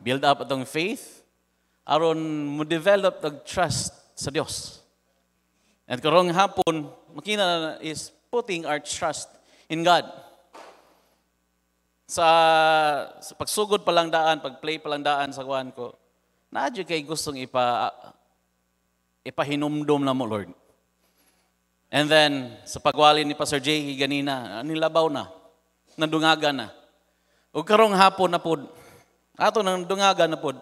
Build up atong faith aron mo develop tag trust sa Dios. At karong hapon, makina is putting our trust in God. Sa, sa pagsugod pa lang daan, pagplay pa lang daan sa kuan ko, na kay gustong ipa ipahinumdom na mo Lord. And then, sa pagwali ni Pastor J, ganina, nilabaw na, nadungaga na. O karong hapon na po, Ato nang dungaga na pod.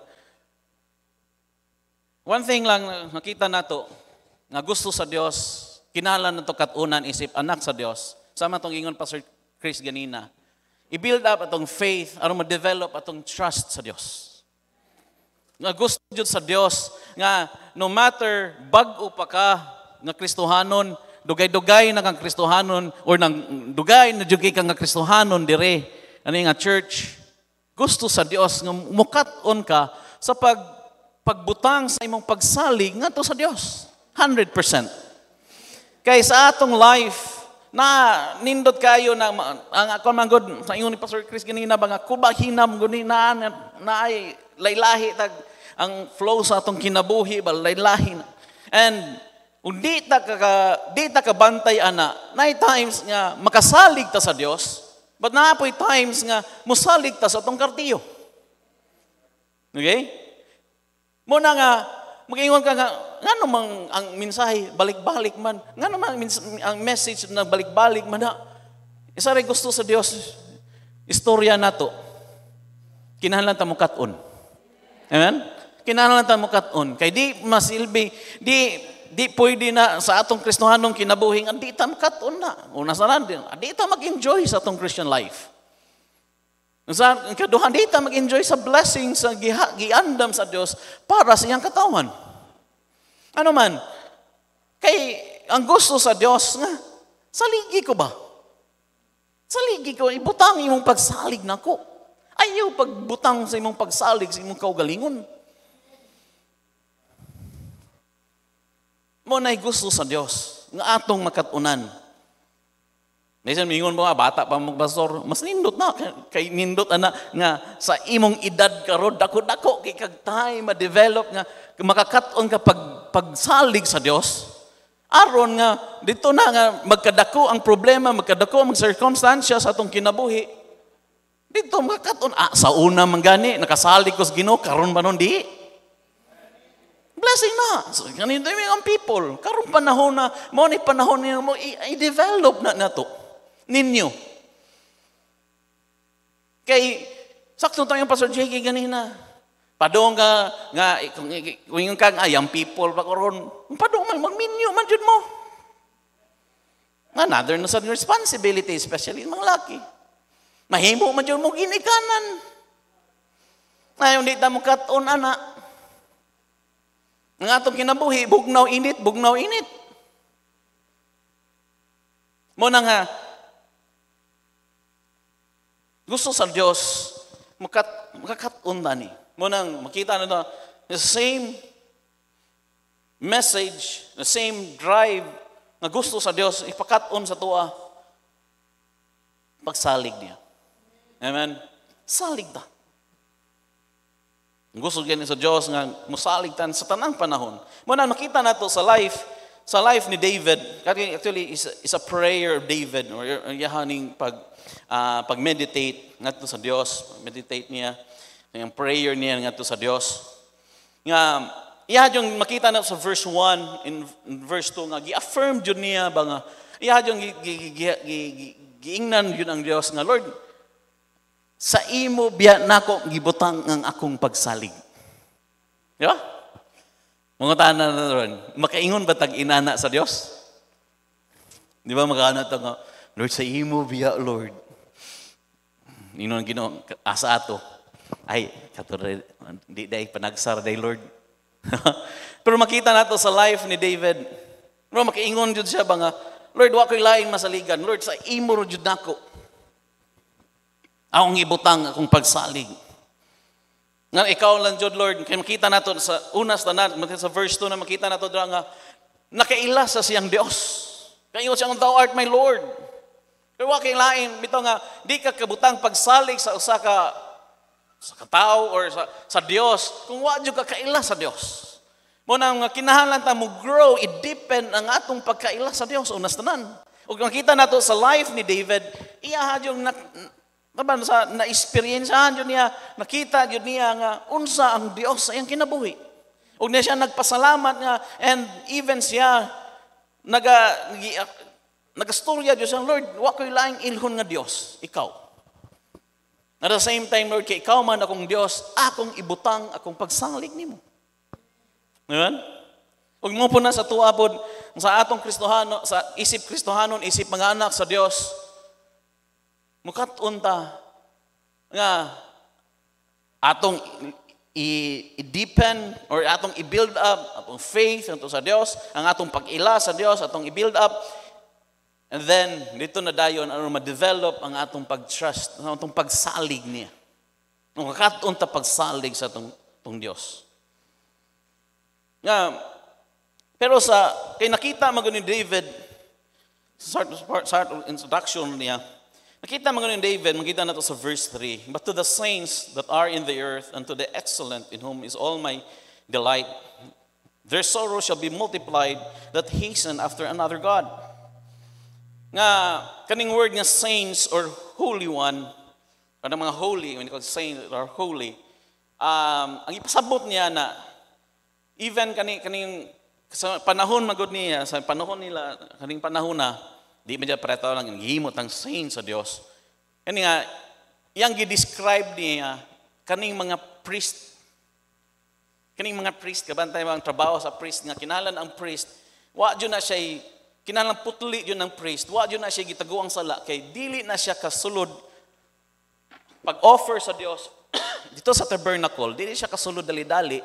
One thing lang nakita nato nga gusto sa Dios, kinahanglan nato katunan isip anak sa Dios. Sama tong ingon pa Pastor Chris ganina. I-build up atong faith aron ma-develop atong trust sa Dios. Nga gusto jud sa Dios nga no matter bag-o pa ka nga Kristohanon, dugay-dugay na kang Kristohanon or nang dugay na jud kang Kristohanon dire ani nga church gusto sa Dios nga mukat-on ka sa pag pagbutang sa imong pagsalig ngadto sa Dios. 100%. Kay sa atong life na nindot kayo na ang ako man gud sa ingon ni Pastor Chris ganina ba nga kuba hinam guni na na ay laylahi tag ang flow sa atong kinabuhi ba laylahi na. And undi ta ka, di ta ka bantay ana, na times nga makasalig ta sa Dios, But naapoy times nga musalig ta sa atong kartiyo. Okay? Muna nga, mag-ingon ka nga, nga namang ang mensahe, balik-balik man. Nga naman ang message na balik-balik man na. Isa rin gusto sa Dios, istorya na to. Kinahanglan ta mo katon. Amen? Kinahanglan ta mo katon. Kay di masilbi, di di pwede na sa atong kristohanong kinabuhing, andi ta makaton na. Una sa nandin, andi ta mag-enjoy sa atong Christian life. Sa kaduhan, andi ta mag-enjoy sa blessings sa giha, giandam sa Dios para sa iyang katawan. Ano man, kay ang gusto sa Dios nga, saligi ko ba? Saligi ko, ibutang imong pagsalig nako. Ayaw pagbutang sa imong pagsalig sa imong kaugalingon. Mo na gusto sa Dios nga atong makatunan. Naisan, mingon mo nga, bata pa mo pastor, mas nindot na, kay nindot ana nga sa imong edad karon dako-dako kay kag ma-develop nga makakaton ka pag, pagsalig sa Dios. Aron nga dito na nga magkadako ang problema, magkadako ang circumstances sa atong kinabuhi. Dito makakaton ah, sa una mangani, nakasalig ko sa Ginoo karon ba nun di? Blessing na. So, ganito yung ang people. Karong panahon na, mo ni panahon niya mo, i-develop na nato ninyo. Kay, sakto tayo Pastor J.K. ganina. Padong ka, nga, kung, yung kang ayang people pa karon, padong man, magminyo man jud mo. Another na sa responsibility, especially mga laki. Mahimo man jud mo ginikanan. Ayaw, di ta mo katon, anak. Ang atong kinabuhi, bugnaw init, bugnaw init. Muna nga, gusto sa Diyos, makat, makakaton na ni. Muna makita na na, the same message, the same drive na gusto sa Diyos, ipakaton sa tua, pagsalig niya. Amen? Salig ta. Gusto gani sa Dios nga tan sa tanang panahon. Mo na makita nato sa life sa life ni David. Actually is is a prayer of David or yahaning pag uh, pag-meditate nato sa Dios, meditate niya yung prayer niya ngadto sa Dios. Nga iya yung makita nato sa verse 1 in, in verse 2 nga gi-affirm jud niya ba nga iya yung giingnan gi, gi, gi, yun ang Dios nga Lord sa imo biya nako gibutang ang akong pagsalig. Di ba? Mga tanan na ron, makaingon ba tag inana sa Dios? Di ba makaano to nga, Lord sa imo biya Lord. Inon gino asa ato. Ay, katulad di day panagsar day Lord. Pero makita nato sa life ni David. Pero makaingon jud siya ba nga, Lord, wa ko'y laing masaligan. Lord, sa imo jud nako ang ibutang akong pagsalig. Nga ikaw lang jud Lord, kay makita nato sa unas tanan, sa verse 2 na makita nato dra nga nakaila sa siyang Dios. Kayo siyang thou art my Lord. Kaya kay lain bitaw nga di ka kabutang pagsalig sa usa ka sa katao or sa, sa Dios kung wa jud ka kaila sa Dios. Mo na nga kinahanglan ta mo grow it depend ang atong pagkaila sa Dios unas tanan. Ug makita nato sa life ni David, iya yung nak, Taban diba, sa na-experiencehan yun niya, nakita yun niya nga unsa ang Dios sa iyang kinabuhi. Ug niya siya nagpasalamat nga and even siya naga ah, nagastorya Dios ang Lord, wa ko'y laing ilhon nga Dios, ikaw. At the same time, Lord, kay ikaw man akong Dios, akong ibutang, akong pagsalig nimo. Amen? Huwag mo po na sa tuwa po, sa atong Kristohano, sa isip Kristohanon, isip mga anak sa Dios, mukat unta nga atong i-deepen or atong i-build up atong faith nato sa Dios, ang atong pag-ila sa Dios, atong i-build up. And then dito na dayon ano ma-develop ang atong pag-trust, ang atong pagsalig niya. Ang katon pagsalig sa atong tong Dios. Nga pero sa kay nakita magani David sa start, start introduction niya, Nakita mga ni David, makita na to sa verse 3. But to the saints that are in the earth, and to the excellent in whom is all my delight, their sorrow shall be multiplied that hasten after another God. Nga, kaning word nga saints or holy one, or mga holy, when you call saints or holy, um, ang ipasabot niya na even kaning kaning sa panahon magod niya, sa panahon nila, kaning panahon na, Di man dyan pareto lang himot ang saint sa Dios. Kani nga, yang gi-describe niya, kaning mga priest, kaning mga priest, kaban kabantay ang trabaho sa priest, nga kinalan ang priest, wa jud na siya kinalan putli jud ng priest, wa jud na siya gitago ang sala, kay dili na siya kasulod pag-offer sa Dios dito sa tabernacle, dili siya kasulod dali-dali.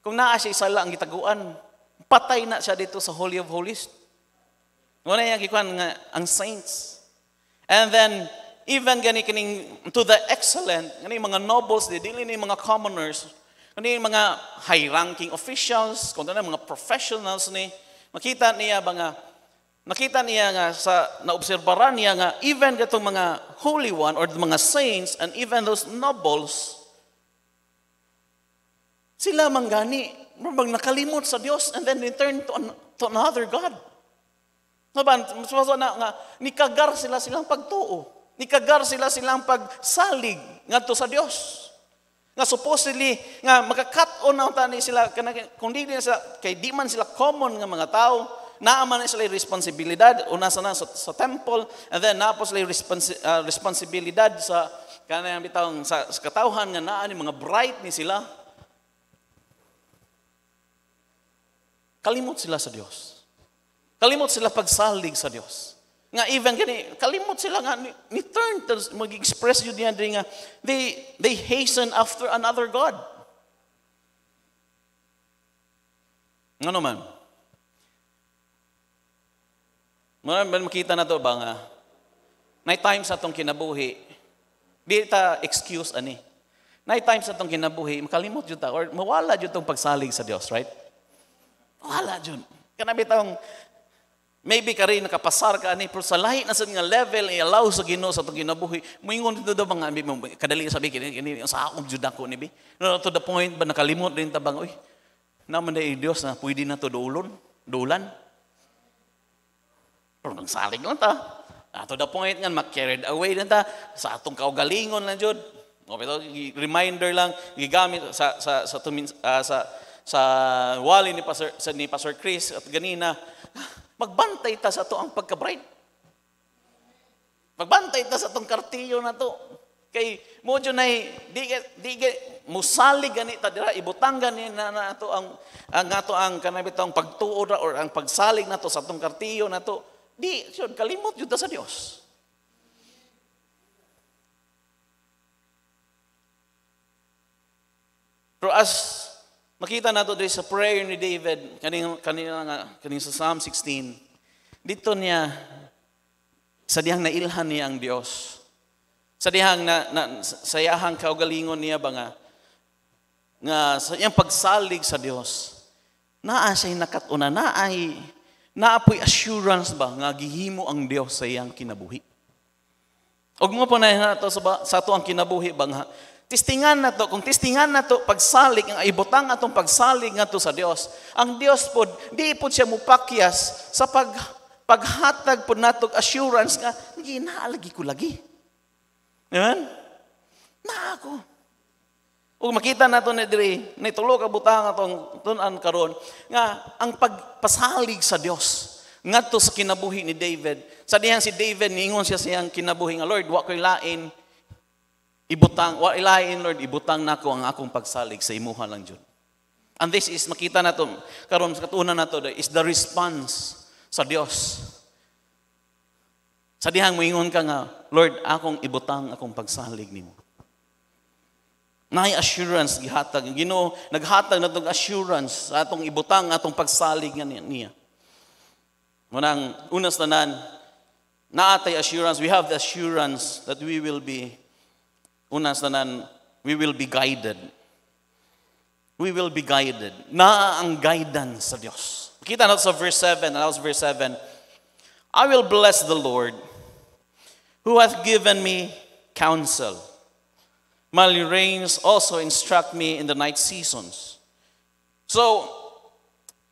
Kung naa siya sala ang gitaguan, patay na siya dito sa Holy of Holies. Muna yung kikuan nga, ang saints. And then, even gani kining to the excellent, gani mga nobles, di dili ni mga commoners, gani mga high-ranking officials, kung ano na mga professionals ni, makita niya ba nga, nakita niya nga sa naobserbaran niya nga even gatong mga holy one or the mga saints and even those nobles sila manggani mabang nakalimot sa Dios and then they turn to, an, to another god Naban, so, na nga, nikagar sila silang pagtuo. Nikagar sila silang pagsalig ngadto sa Dios. Nga supposedly, nga makakat on na tani sila, kung di sila, kay di man sila common nga mga tao, naaman na sila responsibilidad, una sa na sa, sa temple, and then naapos sila responsi, uh, responsibilidad sa kanang bitawang sa, sa katawhan nga naa ni mga bright ni sila. Kalimot sila sa Dios. Kalimot sila pagsalig sa Dios. Nga even gani, kalimot sila nga, ni turn, to mag-express yun niya nga, they, they hasten after another God. Ano man? Maraming makita na to ba nga, may times atong kinabuhi, di ta excuse ani. May times atong kinabuhi, makalimot yun ta, or mawala yun tong pagsalig sa Dios, right? Mawala yun. Kanabi taong Maybe ka rin nakapasar ka ni pero sa lahat na sa nga level ay eh, allow sa Ginoo sa itong ginabuhi, moingon dito daw mga ambi mo kadali sabi kini kini sa akong jud ako ni bi. No, to the point ba nakalimot rin tabang oy. Naman dai eh, Dios na pwede na to dulon, dulan. Pero nang salig lang ta. At ah, to the point nga mak-carried away na ta sa atong kaugalingon na jud. O pero reminder lang gigamit sa sa sa tumin, uh, sa sa wali ni Pastor sa, ni Pastor Chris at ganina magbantay ta sa to ang pagka-bride. Magbantay ta sa tong kartiyo na to. Kay mojo jud nay eh, di di musali gani ta dira ibutang gani na to ang ang ato ang kanabitong pagtuod or ang pagsalig na to sa tong kartiyo na to. Di jud kalimot jud ta sa Dios. Pero as Makita nato diri sa prayer ni David kaning kanina nga kaning sa Psalm 16. Dito niya sa dihang nailhan niya ang Dios. Sa dihang na, na sayahang kaugalingon niya ba nga nga sa iyang pagsalig sa Dios. Naa siya nakatuna, naay naapoy assurance ba nga gihimo ang Dios sa iyang kinabuhi. Og mo pa na nato sa, sa ato ang kinabuhi ba nga Testingan na to, kung testingan na to, pagsalig, ang ibutang atong pagsalig na to sa Dios. Ang Dios po, di po siya mupakyas sa pag, paghatag po natog assurance nga, hindi ginaalagi ko lagi. Amen? Na ako. Kung makita nato na diri, nitulo ka butang atong tunan karon nga ang pagpasalig sa Dios ngadto sa kinabuhi ni David. Sa dihang si David niingon siya siyang kinabuhi nga Lord, wa koy lain Ibutang, wa ilain Lord, ibutang nako ang akong pagsalig sa imuha lang Jud. And this is, makita na karon sa katuna nato is the response sa Dios. Sa dihang moingon ka nga, Lord, akong ibutang akong pagsalig nimo. Nay assurance gihatag, Ginoo naghatag na tong assurance sa atong ibutang atong pagsalig nga niya. Munang unas tanan, naatay assurance, we have the assurance that we will be Unas sanan, we will be guided. We will be guided. Na ang guidance sa Dios. Kita na sa verse 7, and verse 7. I will bless the Lord who hath given me counsel. My reins also instruct me in the night seasons. So,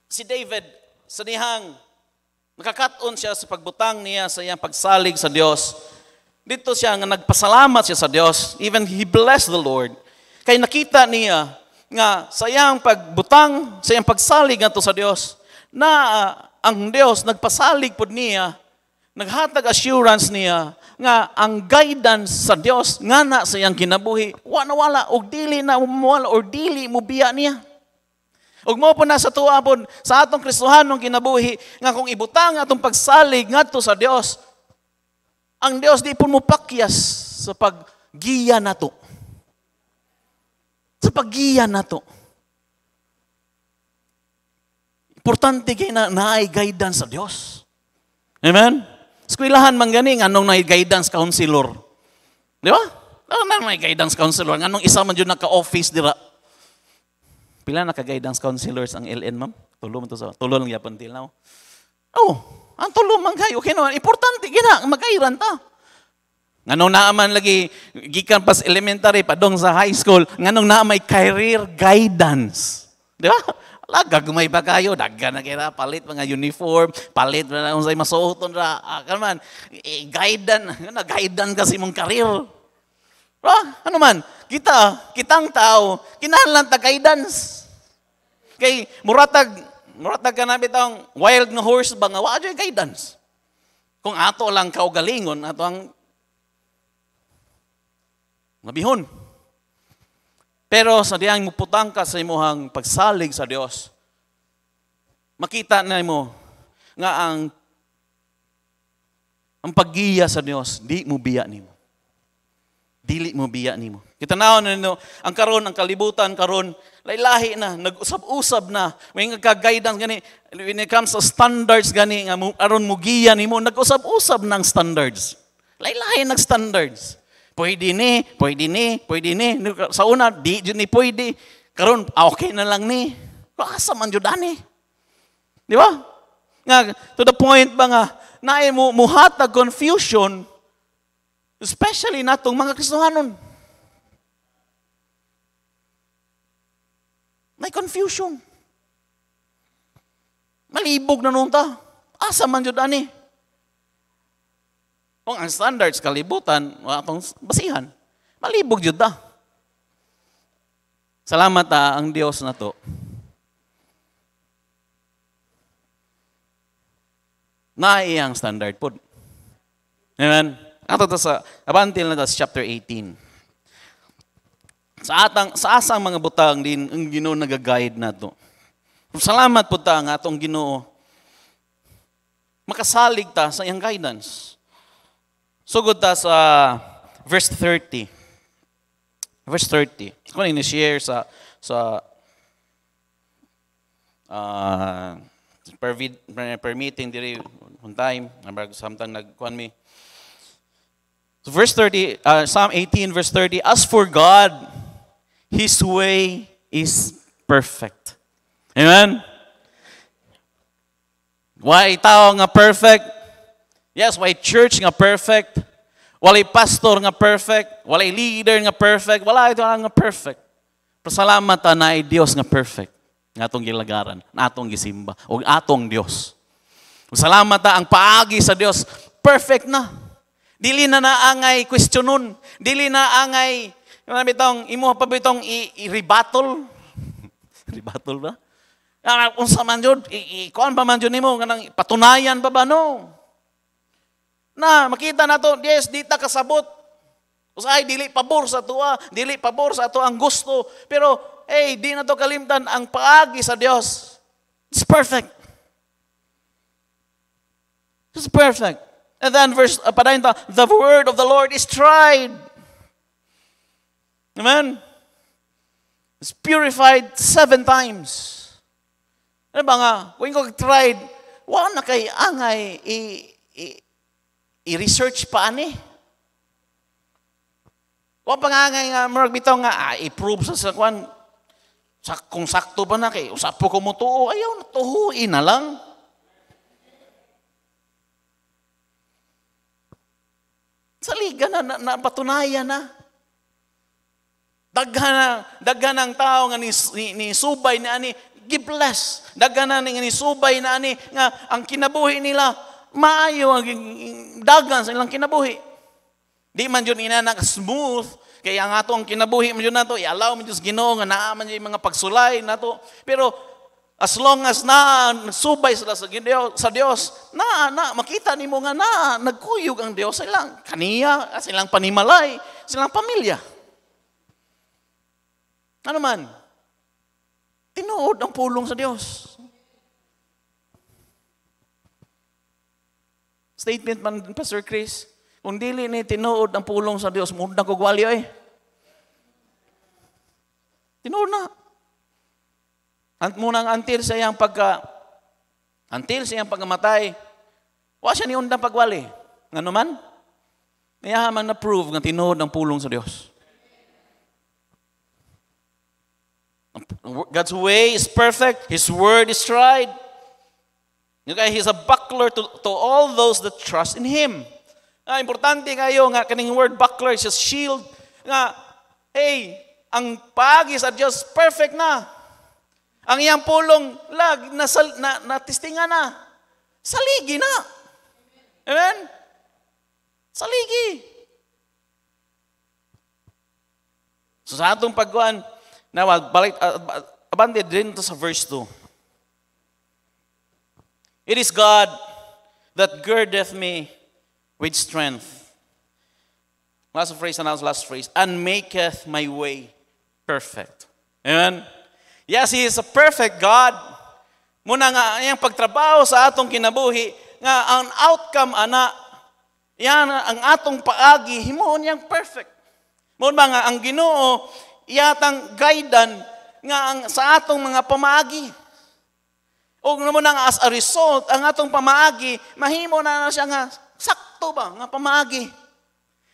si David, sa dihang nakakatun siya sa pagbutang niya sa iyang pagsalig sa Dios Dito siya nga nagpasalamat siya sa Dios. Even he blessed the Lord. Kay nakita niya nga sayang pagbutang, sayang pagsalig ato sa Dios, na ah, ang Dios nagpasalig pud niya, naghatag assurance niya nga ang guidance sa Dios nga na sayang kinabuhi, wa na wala og dili na umuwala or dili mo biya niya. og mo po na sa tuwa sa atong Kristohanong kinabuhi, nga kung ibutang atong pagsalig ngadto sa Dios, ang Dios di pun mo pakyas sa paggiya nato. Sa paggiya nato. Importante kay na naay guidance sa Dios. Amen? Skwilahan man ganing, anong naay guidance counselor. Di ba? Ano na may guidance counselor? Anong isa man yun naka-office dira? Pila naka-guidance counselors ang LN, ma'am? Tulo man to sa, tulo lang yapon till now. Oh, oh. Ang tulong man kayo, kinuha. Importante, gina, magkairan ta. Nganong naaman lagi, gikan pas elementary, padong sa high school, nganong na may career guidance. Di ba? Lagag may ba kayo, dagga na kira, palit mga uniform, palit na na sa masuoton ra. Ah, man, e, eh, guidan, na guidan kasi mong career. Ra, ano man, kita, kitang tao, kinahalan ta guidance. Kay muratag Muratag ka namin wild nga horse ba nga, wala guidance. Kung ato lang kaugalingon, ato ang nabihon. Pero sa diyang muputang ka sa imuhang pagsalig sa Dios, makita na mo nga ang ang paggiya sa Dios di mo biya nimo. Dili mo biya nimo. Kita naon no, ang karon ang kalibutan karon lahi na, nag usap usab na, may nga guidance gani, when it comes to standards gani, nga aron mugiya nimo nag-usab-usab ng standards. Lahi-lahi ng standards. Pwede ni, pwede ni, pwede ni. Sa una, di jud ni pwede. Karon, ah, okay na lang ni. Asa man jud ani. Di ba? Nga, to the point ba nga, na mo muhatag confusion, especially natong mga Kristohanon. May confusion. Malibog na nun ta. Asa man yun ani? Kung ang standards kalibutan, wala tong basihan. Malibog yun ta. Salamat ta ah, ang Dios na to. Na iyang standard po. Amen? Ato ta sa, abantil na ta sa chapter 18. Sa atang sa asang mga butang din ang Ginoo nagaguide nato. Salamat po ta nga atong Ginoo. Makasalig ta sa iyang guidance. Sugod ta sa verse 30. Verse 30. Kung ni share sa sa uh, ah, permit, permitting diri on time, samtang nagkuan mi. So Verse 30, uh, ah, Psalm 18, verse 30, As for God, His way is perfect. Amen? Why tao nga perfect? Yes, why church nga perfect? Walay pastor nga perfect? Walay leader nga perfect? Wala ito nga perfect. Pasalamat na ay Dios nga perfect. Nga atong gilagaran, nga atong gisimba, o atong Dios. Salamat ang paagi sa Dios. Perfect na. Dili na question questionon. Dili na angay ano bitong, imo pa bitong i-rebattle? rebattle ba? Ah, unsa man jud, ikuan pa man jud nimo kanang patunayan pa ba no? Na makita nato, yes, dita kasabot. Usay dili pabor sa tuwa, dili pabor sa ato ang gusto, pero hey, eh, di na to kalimtan ang paagi sa Dios. It's perfect. It's perfect. And then verse uh, padayon the word of the Lord is tried. Amen? It's purified seven times. Ano ba nga, when ko tried, wa na kay angay i, i, i-research pa ani. Wa pa nga nga, murag bitaw nga, ah, i-prove sa sakwan, sa, kung sakto ba na kay, usap ko mo tuo, oh, ayaw na tuhuin na lang. Saliga na, na, na patunayan na. Daghan daghan ang tao nga ni, ni, ni subay na ani gibless. Daghan na ni subay na ani nga ang kinabuhi nila maayo ang dagan sa ilang kinabuhi. Di man jud ina nak smooth kay ang ato ang kinabuhi man jud nato i-allow man jud Ginoo nga naa man mga pagsulay nato. Pero as long as na subay sila sa Ginoo sa Dios, na na makita nimo nga na nagkuyog ang Dios sa ilang kaniya, sa ilang panimalay, sa ilang pamilya. Ano man? Tinuod ang pulong sa Diyos. Statement man, Pastor Chris, kung dili ni tinuod ang pulong sa Diyos, muod na kugwalyo eh. Tinuod na. At munang until sa iyang pagka, until sa iyang pagkamatay, wa siya undang pagwali. Nga naman, mayahaman na prove nga tinuod ang pulong sa Diyos. God's way is perfect, His word is tried. Okay, He's a buckler to, to all those that trust in Him. Ah, nga, importante kayo nga kaning word buckler is a shield. Nga, hey, ang pagis are just perfect na. Ang iyang pulong, lag, nasal, na, natistinga na. Saligi na. Amen? Saligi. So sa atong pagkuhan, now, balik, uh, abante din to sa verse 2. It is God that girdeth me with strength. Last phrase, and last phrase. And maketh my way perfect. Amen? Yes, He is a perfect God. Muna nga, yung pagtrabaho sa atong kinabuhi, nga ang outcome, ana, yan ang atong paagi, himoon niyang perfect. Muna nga, ang ginoo, yatang guidance nga ang, sa atong mga pamaagi. O naman nga as a result, ang atong pamaagi, mahimo na na siya nga, sakto ba nga pamaagi?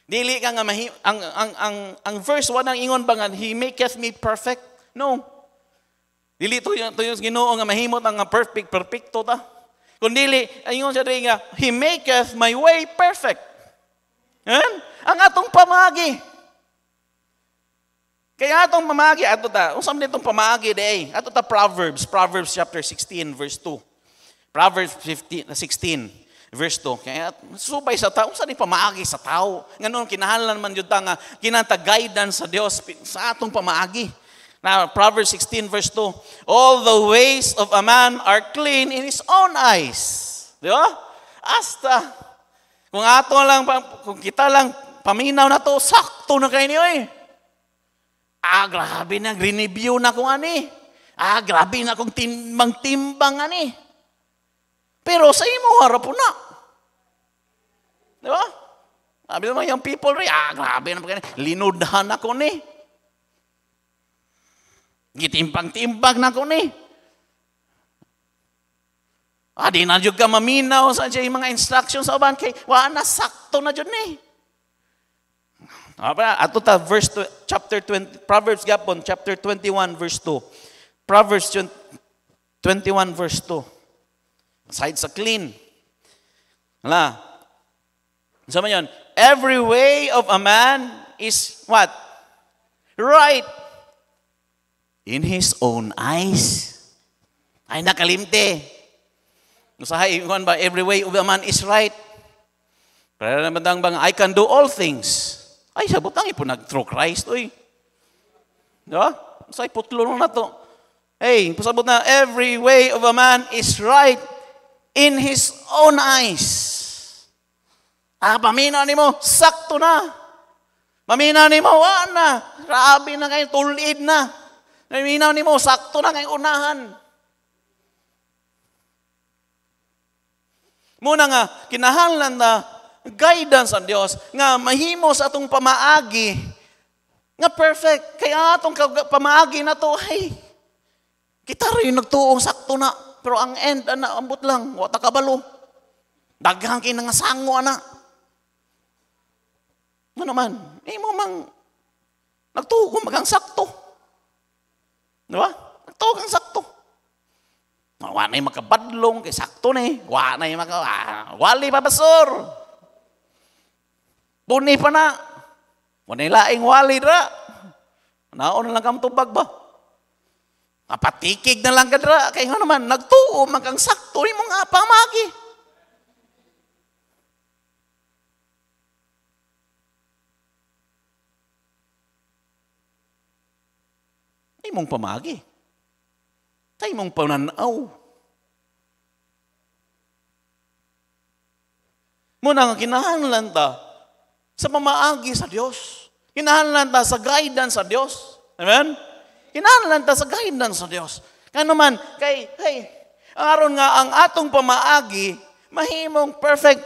Dili ka nga, mahi, ang, ang, ang, ang verse 1 ang ingon ba nga, He maketh me perfect? No. Dili to to yung ginoo nga mahimot ang perfect, perfecto ta. Kundili, ingon siya rin nga, He maketh my way perfect. Yan? Ang atong pamagi. Kaya atong pamagi ato ta, unsa man itong pamagi day? Eh, ato ta Proverbs, Proverbs chapter 16 verse 2. Proverbs 15 16 uh, verse 2. Kaya subay sa tao, unsa ni pamaagi sa tao? Nganon kinahanglan man jud ta nga kinanta guidance sa Dios sa atong pamagi. Now, Proverbs 16 verse 2, all the ways of a man are clean in his own eyes. Di ba? Asta. Kung ato lang, kung kita lang, paminaw na to, sakto na kayo niyo eh. Ah, grabe na, review na kung ani. Eh. Ah, grabe na kung timbang-timbang ani. Eh. Pero sa imo, harap po na. Di ba? Sabi naman yung people rin, ah, grabe na, linudhan ako ni. Gitimbang-timbang na ko ni. Ah, di na dyan maminaw sa dyan mga instructions sa uban kay, wala na, sakto na dyan ni. Eh. Ah, ato ta verse to, chapter 20 Proverbs gapon chapter 21 verse 2. Proverbs 21 verse 2. Side sa clean. Ala. Sa mayon, Every way of a man is what? Right. In his own eyes. Ay nakalimte. Usahay, ba? Every way of a man is right. Para naman bang, I can do all things Ay, sabutang ipunag through Christ, oy. Diba? Sa iputulong na to. Hey, pasabot na, every way of a man is right in his own eyes. Ah, pamina ni mo, sakto na. Mamina ni mo, wala na. Grabe na kayo, tulid na. Mamina ni mo, sakto na kayong unahan. Muna nga, kinahanglan na guidance ang Dios nga mahimo sa atong pamaagi nga perfect kaya atong pamaagi na to hey kita rin nagtuong sakto na pero ang end ana ambot lang wa ta kabalo daghang kay nga sango ana ano naman imo eh, mang nagtuo magang sakto di ba nagtuo sakto Wala na yung makabadlong, kay sakto na eh. Wala na yung maka... Ah, wali pa basor. Puni pa na. Manilaing wali ra. Naon na lang kang tubag ba? Napatikig na lang ka ra. Kaya nga naman, nagtuo, magang sakto, ni mong apamagi. Ay mong pamagi. Tay mong pananaw. Muna nga kinahanglan ta, sa mamaagi sa Diyos. Hinahanlan ta sa guidance sa Diyos. Amen? Hinahanlan ta sa guidance sa Diyos. Kano man, kay, kay, aron nga ang atong pamaagi, mahimong perfect.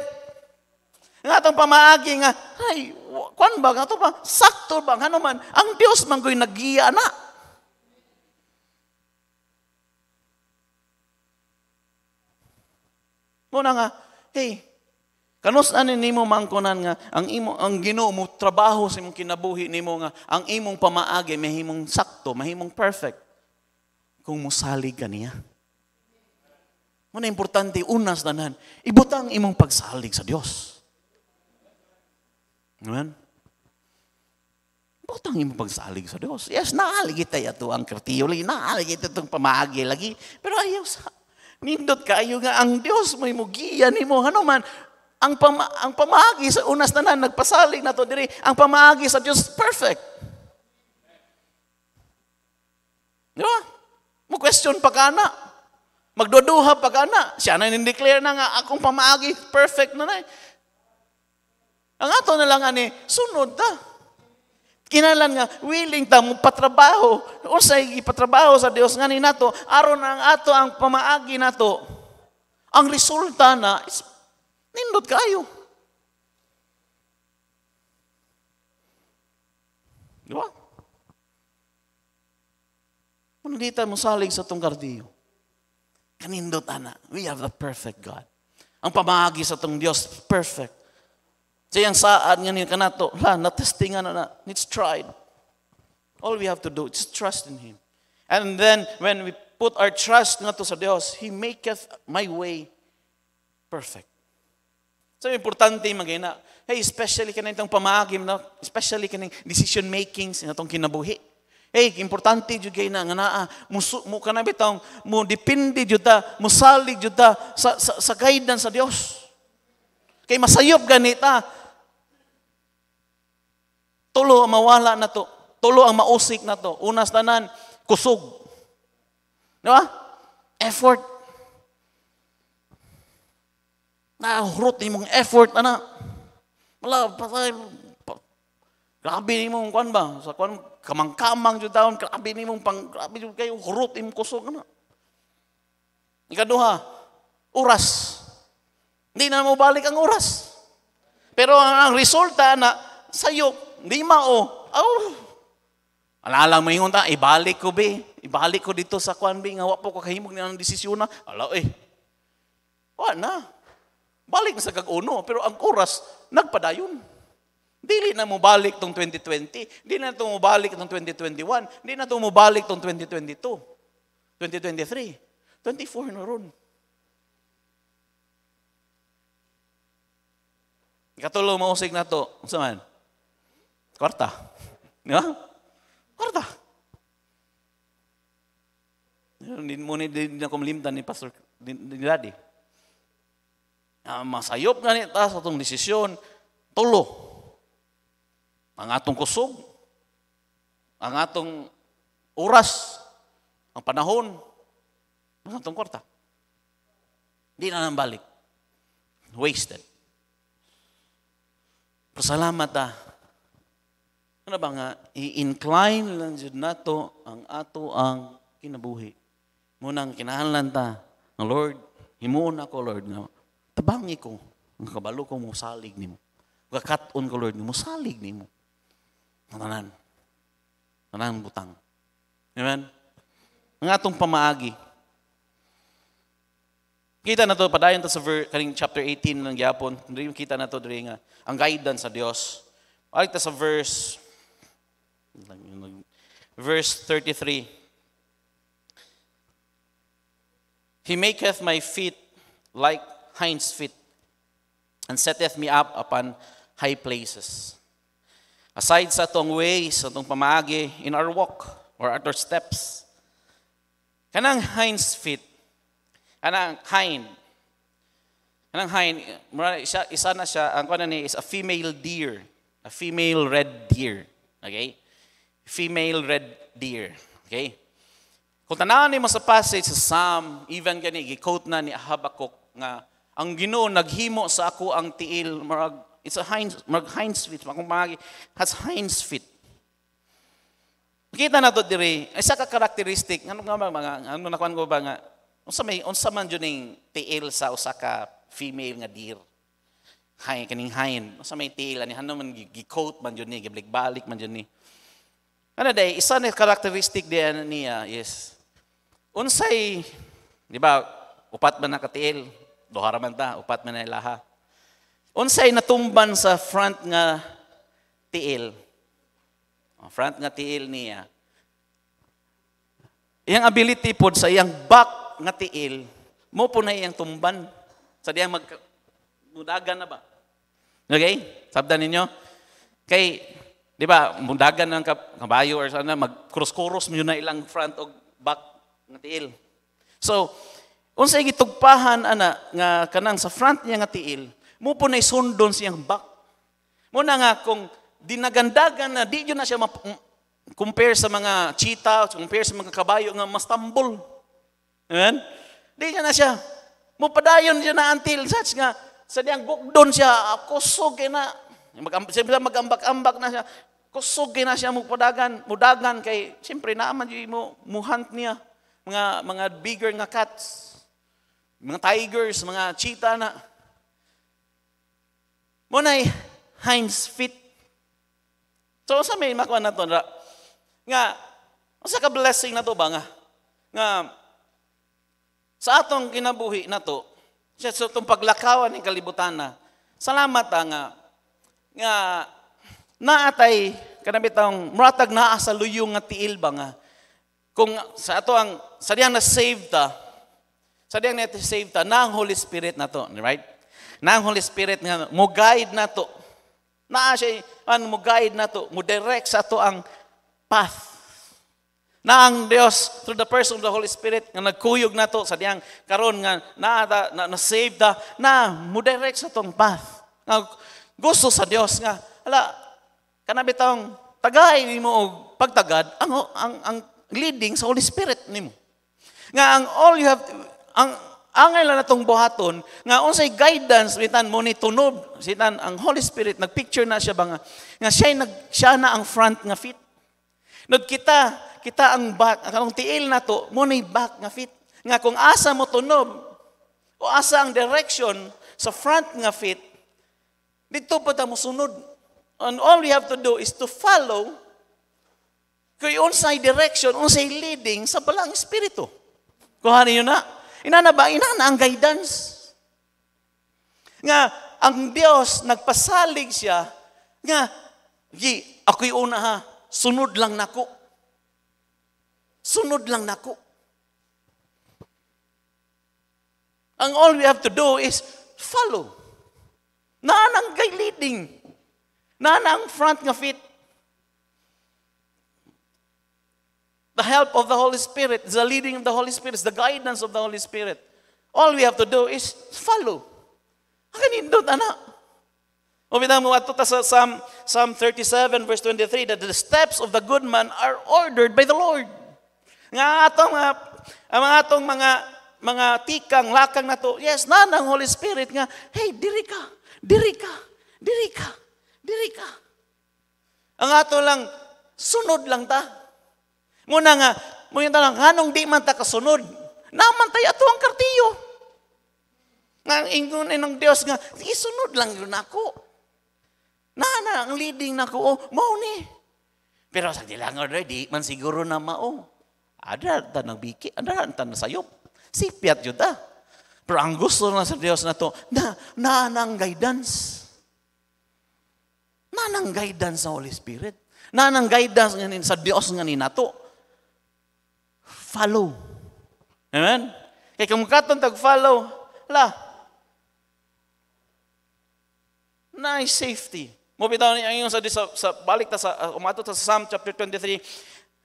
Ang atong pamaagi nga, ay, kwan ba, ato ba, sakto ba, ano man, ang Diyos man ko'y nagiya na. Muna nga, hey, Kanus ani nimo mangkonan nga ang imo ang Ginoo mo trabaho sa imong kinabuhi nimo nga ang imong pamaagi mahimong sakto, mahimong perfect kung musalig ka niya. Muna importante unas tanan, ibutang imong pagsalig sa Dios. Amen. Ibutang imong pagsalig sa Dios. Yes, naalig tayo ato ang kritiyo lagi, naalig tong pamaagi lagi, pero ayaw sa Nindot kayo nga ang Dios mo imugiya nimo hanuman ang, pama, ang pamaagi sa unas na na, nagpasalig na to diri, ang pamaagi sa Diyos, perfect. Di ba? Mo-question pa ka na. Magduduha pa ka na. Siya na nindeclare na nga, akong pamaagi, perfect na nay. Eh. Ang ato na lang ani, sunod ta. Kinalan nga, willing ta mo patrabaho. Unsay ipatrabaho sa Dios ngani nato, aron ang ato ang pamaagi nato. Ang resulta na is Nindot kayo. Di ba? Kung mo salig sa itong kardiyo, kanindot ana, we have the perfect God. Ang pamahagi sa itong Diyos, perfect. Siya ang saan nga ka na to, la, natestingan na na, it's tried. All we have to do is trust in Him. And then, when we put our trust nga to sa Dios, He maketh my way perfect. So importante magina. Hey, especially kanang itong pamaagim na, especially kanang decision making sa itong kinabuhi. Hey, importante jud kay na nga naa ah, musu mo kana bitong mo depende jud ta, musalig jud ta sa, sa, sa guidance sa Dios. Kay masayop ganita. Tulo ang mawala na to. Tulo ang mausik na to. Unas tanan kusog. Di ba? Effort. Nahurot ni mong effort, ana. Wala, patay. Pa, grabe ni mong kwan ba? Sa kwan, kamang-kamang dyan taon, grabe ni mong pang, grabe dyan kayo, hurot ni kusog, ana. Ikaduha, oras. Hindi na mo balik ang oras. Pero ang, resulta na, sayo, hindi mao, oh, Alala mo yung ta, ibalik ko be. Ibalik ko dito sa kwan be. Nga wa po ko kahimog ni ng desisyon na. Ala eh. Wala na. Balik sa kag-uno, pero ang oras, nagpadayon. Dili na mo balik tong 2020, hindi na mo balik tong 2021, hindi na mo balik tong 2022, 2023, 24 na ron. Ikatulo mausig na to, sa man? Kwarta. Di ba? Kwarta. Hindi mo ni, na kumlimtan ni Pastor, ni, ni Daddy uh, ah, masayop gani ta sa atong desisyon, tulo. Ang atong kusog, ang atong oras, ang panahon, ang atong kwarta. Hindi na nang balik. Wasted. Pasalamat ta. Ah. Ano ba nga, i-incline lang dyan nato ang ato ang kinabuhi. Munang kinahanglan ta, Lord, himuon ako, Lord, nga tabangi ko. Ang kabalo ko mo salig nimo. Gakaton ko Lord nimo salig nimo. Tanan. Tanan butang. Amen. Ang atong pamaagi. Kita na to padayon ta sa ver, kaning chapter 18 ng Japon. Diri kita na to diri nga ang guidance sa Dios. Balik ta sa verse verse 33. He maketh my feet like hinds feet, and setteth me up upon high places. Aside sa tong way, sa tong pamaagi, in our walk or at our steps, kanang hinds feet, kanang hind, kanang hind, isa, isa na siya, ang kanan is a female deer, a female red deer, okay? Female red deer, okay? Kung tanahan mo sa passage sa Psalm, even gani, gi na ni Habakkuk nga ang Ginoo naghimo sa ako ang tiil marag it's a hinds marag hinds fit makong magi has hinds fit Kita na diri isa ka characteristic ano nga mga ano nakuan ko ba nga unsa may unsa man jud ning tiil sa usa ka female nga deer hay kaning hind unsa may tiil ani hanuman gi-coat man jud ni gibalik-balik man jud ni ano day isa ni characteristic diyan niya is unsay di ba upat ba nakatiil duha man ta, upat man ilaha. Unsay natumban sa front nga tiil. Ah, front nga tiil niya. Iyang ability pod sa iyang back nga tiil, mo po na iyang tumban. Sa diyang mag mudagan na ba? Okay? Sabdan ninyo? Kay, di ba, mudagan ng kabayo or sana, mag-cross-cross mo na ilang front og back nga tiil. So, sa gitugpahan ana nga kanang sa front niya nga tiil, mo na sundon siyang back. Mo na nga kung dinagandagan na di na siya compare sa mga cheetah, compare sa mga kabayo nga mas tambol. Amen? Di na siya. Mupadayon siya na until such nga sa diyang gukdon siya, kusog eh na. Siyempre mag-ambak-ambak na siya. Kusog eh na siya mupadagan, mudagan kay siyempre naaman yun mo, muhant niya mga mga bigger nga cats mga tigers, mga cheetah na. Munay, hinds feet. So, sa may makuha na to, nga, sa ka-blessing na to ba nga? Nga, sa atong kinabuhi na to, siya sa itong paglakawan ng kalibutan na, salamat ah, nga, nga, naatay, kanabitang, muratag naa sa luyong nga tiil ba nga, kung sa ato ang, sa na save ta, ah, So diyan na save ta nang Holy Spirit na to, right? Nang Holy Spirit nga mo guide na to. Naa siya an mo guide na to, mo direct sa to ang path. Na ang Dios through the person of the Holy Spirit nga nagkuyog na to sa diyang karon nga na na, na, save ta na mo direct sa tong path. Nga gusto sa Dios nga ala kanabi taong tagay nimo og pagtagad ang ang ang leading sa Holy Spirit nimo. Nga ang all you have ang angay na natong buhaton, nga unsay guidance, bitan mo ni tunob, sitan ang Holy Spirit, nagpicture na siya ba nga, siya, nag, siya na ang front nga fit. Nod kita, kita ang back, ang tiil na to, mo ni back nga fit. Nga kung asa mo tunob, o asa ang direction sa front nga fit, dito pa ta mo sunod. And all we have to do is to follow kay unsay direction, unsay leading sa balang espiritu. kuha niyo na. Inanabain na Inana ang guidance. Nga, ang Diyos, nagpasalig siya, nga, gi, ako'y una ha, sunod lang nako. Sunod lang nako. Ang all we have to do is follow. Naanang kay leading. Naanang front nga fit. the help of the Holy Spirit, the leading of the Holy Spirit, the guidance of the Holy Spirit. All we have to do is follow. Ang kanindot, anak. O mo ato sa Psalm, Psalm 37 verse 23 that the steps of the good man are ordered by the Lord. Nga atong mga ah, ang mga atong mga mga tikang lakang nato. Yes, na ng Holy Spirit nga, hey, diri ka, diri ka, diri ka, diri ka. Ang ato lang sunod lang ta. Muna nga, muna lang, hanong di man ta kasunod. Namantay ato ang kartiyo. Nga ang ingon ng Dios nga, isunod lang yun ako. Na na, ang leading nako, oh, mao ni. Pero sa dilangon di man siguro na mao. Ada ta biki, ada ta sayop. Sipiat yun ta. Pero ang gusto na sa Dios na to, na, na nang guidance. Na nang guidance sa Holy Spirit. Na nang guidance nga sa Dios nga ni nato follow. Amen? Kay kung katon tag follow, la. Na safety. Mo bitaw ni ang sa, sa, sa balik ta sa uh, umato sa Psalm chapter 23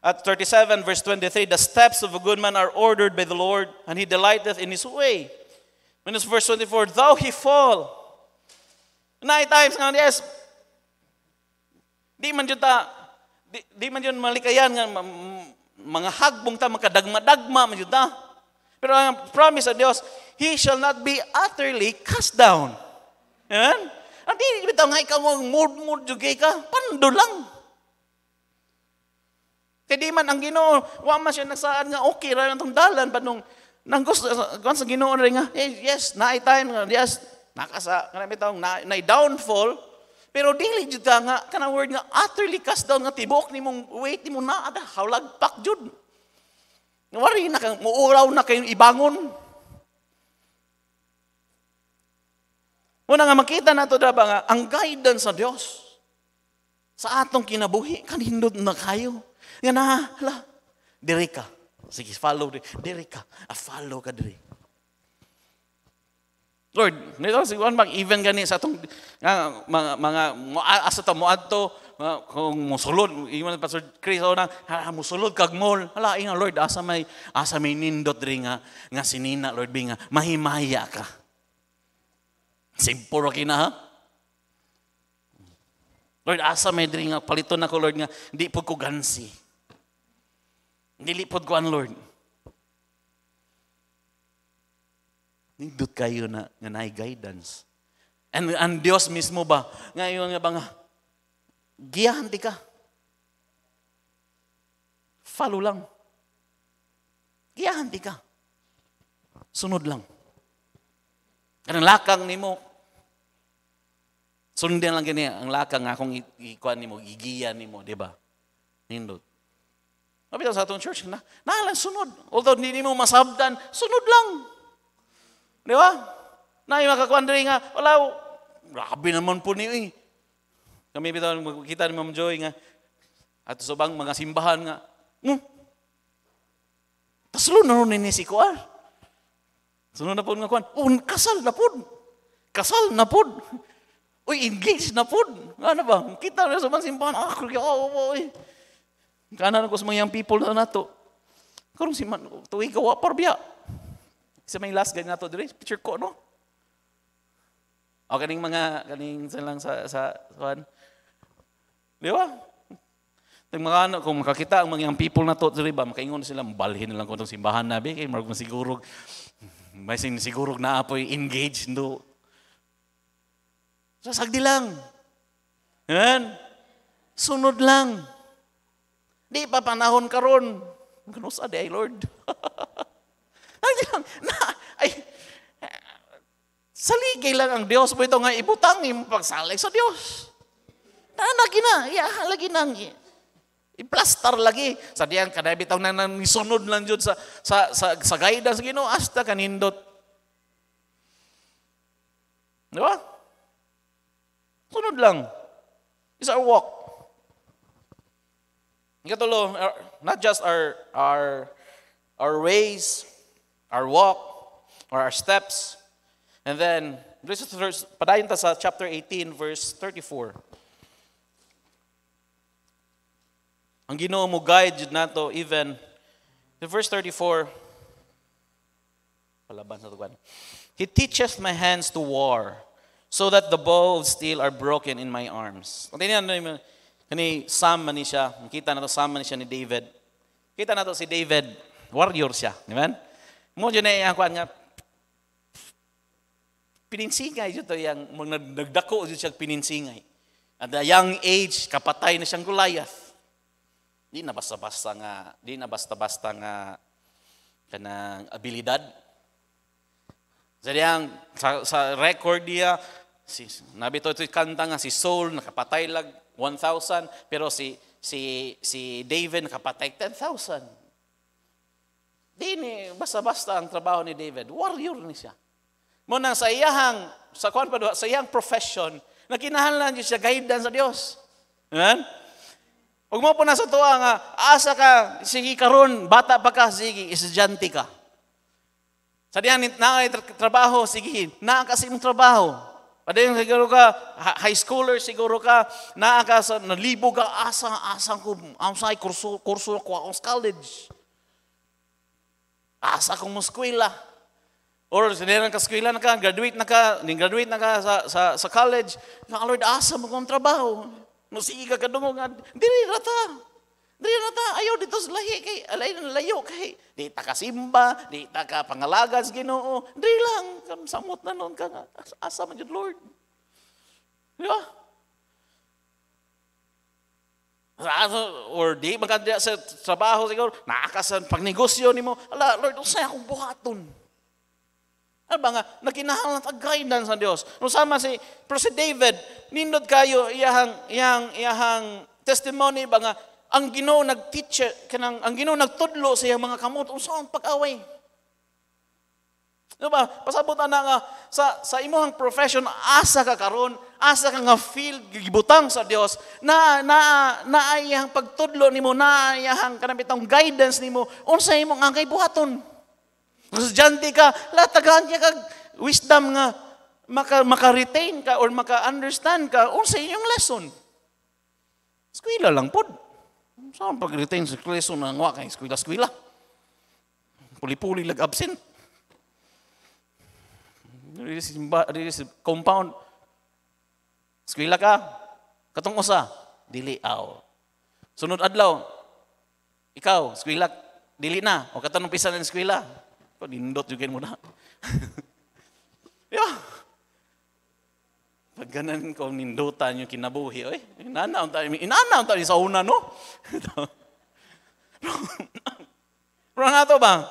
at 37 verse 23, the steps of a good man are ordered by the Lord and he delighteth in his way. Minus verse 24, though he fall. Nine times nga, yes, di man yun ta, di, di man yun malikayan nga, mga hagbong ta, makadagma-dagma, man ta. Pero ang promise sa Dios, He shall not be utterly cast down. Amen? Ang di bitaw nga ikaw mo mood-mood jugay ka, pando lang. Kaya di man ang Ginoo, wa man siya nagsaad nga okay ra nang dalan pa nung nang gusto kung sa Ginoo rin nga, hey, yes, na time yes, nakasa kana bitaw na, na downfall pero dili jud ka nga kana word nga utterly cast down nga tibok nimong weight nimo na ada hawlag pak jud. Nawari na kang muuraw na kayong ibangon. Una nga makita nato da ba nga ang guidance sa Dios sa atong kinabuhi kanindot na kayo. Nga na, ala, dire ka. Sige, follow dire. Dire ka. A follow ka dire. Lord, nito si Juan mag-even gani sa atong nga, mga mga asa ta mo adto kung musulod iwan pastor Chris na ha, musulod kag mall hala nga Lord asa may asa may nindot diri nga nga sinina Lord binga mahimaya ka Simpuro kina ha Lord asa may diri nga paliton ako Lord nga di pud ko gansi Dili pud ko an Lord Nindot kayo na nga naay guidance. And ang Dios mismo ba ngayon nga bang giyahan di ka. Follow lang. Giyahan di ka. Sunod lang. Ang lakang nimo Sundan lang gani ang lakang akong ikuan nimo, gigiyan nimo, di ba? Nindot. Mabitaw sa atong church na, na lang, sunod. Although hindi mo masabdan, sunod lang. Di ba? Na yung makakuan nga, wala, oh. grabe naman po niyo eh. Kami bitaw, magkita ni Ma'am Joy nga, at subang mga simbahan nga, hmm, taslo na rin ni si Kuan. Sunod na po nga Kuan, oh, kasal na po. Kasal na po. Uy, engaged na po. Ano ba? Kita na sa mga simbahan, ah, kaya, oh, oh, oh eh. Kanan ko sa mga young people na nato. Karong si Man, tuwi ka, wapar biya. Sa may last ganin nato dire, picture ko no. O kaning mga kaning sa lang sa sa kan. Di ba? Tag mga ano, kung makakita ang mga people na to, dire ba, makaingon sila, balhin lang ko itong simbahan na, kay murag masigurog, may sigurog na apoy engage do. sagdi lang. Amen? Sunod lang. Di pa panahon karon. Ganusa di ay Lord. Saligay lang ang Dios mo ito nga ibutang imong pagsalig sa Dios. Tanagi na, iya lagi nang Iplastar lagi. Sa diyan kada bitaw na nang sunod lang jud sa sa sa, sa guidance Gino, hasta kanindot. Di ba? Sunod lang. It's our walk. Ikatulo, not just our our our ways, our walk, or our steps. And then, listen to verse, Padayin ta sa chapter 18, verse 34. Ang Ginoo mo guide jud nato even the verse 34 palaban sa tukan. He teacheth my hands to war so that the bow of steel are broken in my arms. Kung tinignan niyo kani Sam man siya, makita nato Sam man siya ni David. Kita nato si David, warrior siya, di Mo yun na kuan nga, pininsingay yun to yang nagdako yun siya pininsingay. At the young age, kapatay na siyang Goliath. Di na basta-basta nga, di na basta-basta nga kanang abilidad. Sa diyang, sa, sa record niya, si, nabito to, to kanta nga si Saul nakapatay lag 1,000, pero si si si David nakapatay 10,000. Di ni basta-basta ang trabaho ni David. Warrior ni siya. Mo nang sa iyahang sa kuan pa sa iyang profession, nakinahanglan gyud siya guidance sa Dios. Amen? Ug mo po na sa tuwa nga asa ka sige karon bata pa ka sige estudyante ka. Sa diyan na trabaho sige na kasi imong trabaho. Padayon siguro ka high schooler siguro ka naa ka sa nalibo ka asa asa ko ang say kurso kurso ko ang college asa kong mo eskwela. Or sinirang ka eskwela na ka, graduate na ka, ning graduate na ka sa, sa, sa college, na Lord, asa mo kong trabaho. Musigi ka kadungog, diri rata. Diri rata, ayaw dito sa lahi kay, alay na layo kay, di ta ka simba, di ta ka pangalagas ginoo, diri lang, samot na noon ka nga, asa mo Lord. Di ba? Ano, or di man sa trabaho siguro, naakasan pag negosyo nimo, ala Lord, usay akong buhaton. Ano ba nga, naginahal na guidance sa Dios. No sama si President David, nindot kayo iyahang iyahang iyahang testimony ba nga ang Ginoo nag-teach kanang ang Ginoo nagtudlo sa iyang mga kamot unsaon pag-away. Di ba? Pasabot na nga sa, sa imuhang profession, asa ka karon, asa ka nga field, gibutang sa Dios na, na, na ayahang pagtudlo nimo, na ayahang kanapitong guidance nimo, unsa imong ang kay buhaton. di ka, latagaan niya kag wisdom nga maka, maka-retain ka or maka-understand ka unsa inyong lesson. Eskwela lang pod. Saan pag-retain sa lesson na nga kay eskwela-eskwela? Puli-puli lag absent. Simba, compound. Eskwela ka, katong usa, dili aw. Sunod adlaw, ikaw, eskwela, dili na. O katanong pisa ng eskwela. Ito, nindot yugin mo na. Yo. Pag ganun ko, nindutan yung kinabuhi. Oy, inanaon tayo, inanaon tayo sa una, no? Pero na to ba?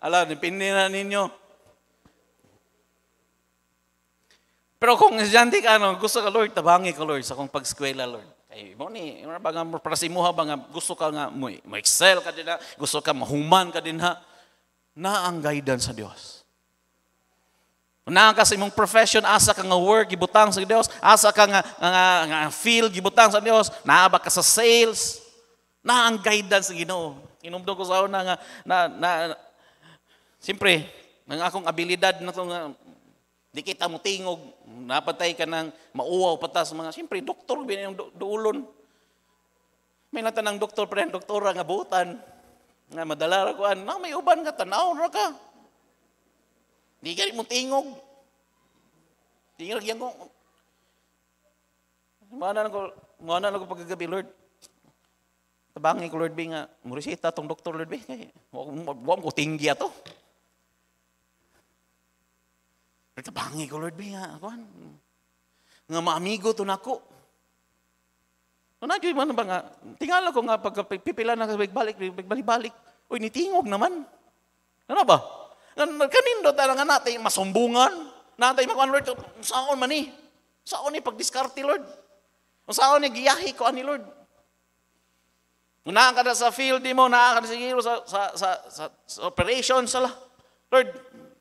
Ala, dipindi na ninyo. Pero kung estudyante ka, ano, gusto ka, Lord, tabangi ka, Lord, sa kong pag-skwela, Lord. Kay mo ni, baga, para si Muha, baga, gusto ka nga, mo, mo excel ka din ha, gusto ka, mahuman ka din ha, na ang guidance sa Diyos. Na ang kasi imong profession, asa ka nga work, gibutang sa Diyos, asa ka nga, nga, nga field, gibutang sa Diyos, naaba ka sa sales, na ang guidance sa Ginoo. Inumdo ko sa una nga, na, na, na siyempre, ang akong abilidad na itong Di kita mo tingog, napatay ka ng mauwaw patas mga, siyempre, doktor, binayang du- duulon. May natanang doktor, pre, doktora nga butan. Nga madalara ko, na may uban ka, tanaw na ka. Di ka mo tingog. Di ka nagyan ko. Mana ko, mana ko pagkagabi, Lord. Tabangi ko, Lord, B, nga, murisita tong doktor, Lord, B. Huwag ko tinggi ato. Nagtabangi ko, Lord, biya. Kuhan. Nga maamigo to nako. Unang Nagyoy man ba nga, tingala ko nga pagpipila na balik-balik, balik-balik. Uy, nitingog naman. Ano ba? Kanindo talaga natin masumbungan. Natay makuan, Lord, saan man ni? Saan ni pagdiskarte, Lord? Saan ni giyahi ko, ani Lord? Una ka na sa field mo, unaan ka na siguro sa, sa, sa, sa, sa operation, sala. Lord,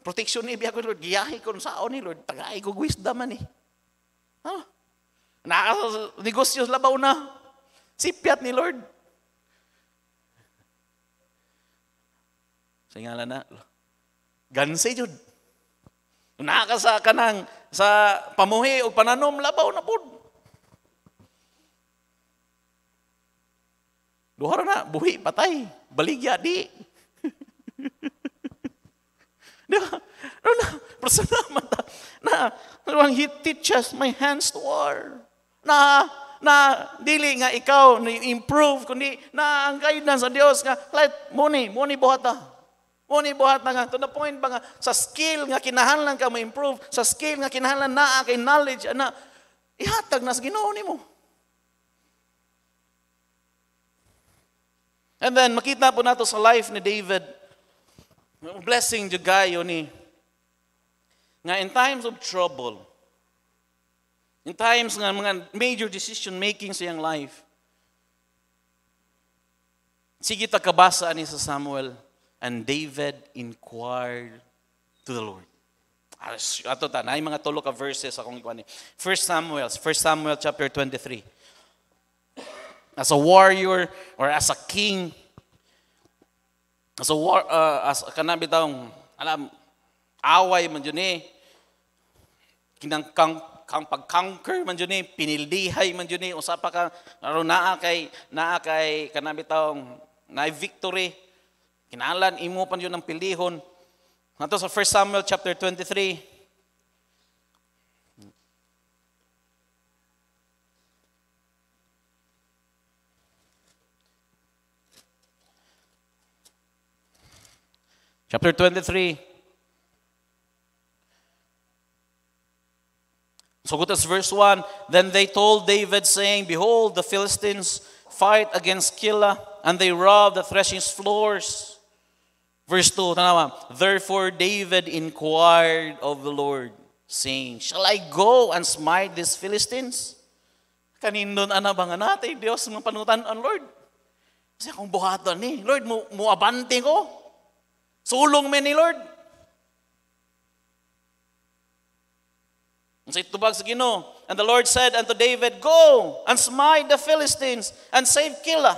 Protection ni biya ko, Lord. Giyahi ko sa ni Lord. Tagaay ko wisdom man eh. Ha? Nakasnegosyo labaw na. Sipyat ni Lord. Sa ngala na, ganse jud. Naa sa kanang sa pamuhi o pananom labaw na pud. Duhar na, buhi, patay. Baligya, di. Di ba? Ano na? Pasalamat na, na, na he teaches my hands to war. Na, na dili nga ikaw na improve kundi na ang guidance sa Dios nga let money money buhata money buhata nga to the point ba nga sa skill nga kinahanglan ka mo improve sa skill nga kinahanglan naa kay knowledge ana ihatag nas Ginoo mo. And then makita po nato sa life ni David blessing jud kayo ni nga in times of trouble, in times nga mga major decision making sa iyang life, sige ta kabasa ani sa Samuel, and David inquired to the Lord. Ato ta, na mga tulo ka verses akong ikuha ni. Samuel, 1 Samuel chapter 23. As a warrior or as a king, So, war, uh, as kanabi taong, alam, away man yun eh. Kinangkang kang pag-conquer man yun eh, pinildihay man yun eh, usapa ka, naroon naa kay, naa kay, kanabi taong, na victory, kinalan, imo pa yun ang pilihon. Nato sa 1 Samuel chapter 23, Chapter 23. So go to verse 1. Then they told David, saying, Behold, the Philistines fight against Killa, and they rob the threshing floors. Verse 2, tanawa, Therefore David inquired of the Lord, saying, Shall I go and smite these Philistines? Kanindon anabangan natin, Diyos, mga panutan on Lord. Kasi akong buhaton eh. Lord, mo, mo ko. Sulong man ni Lord. Sa itubag sa Ginoo, And the Lord said unto David, Go and smite the Philistines and save Kila.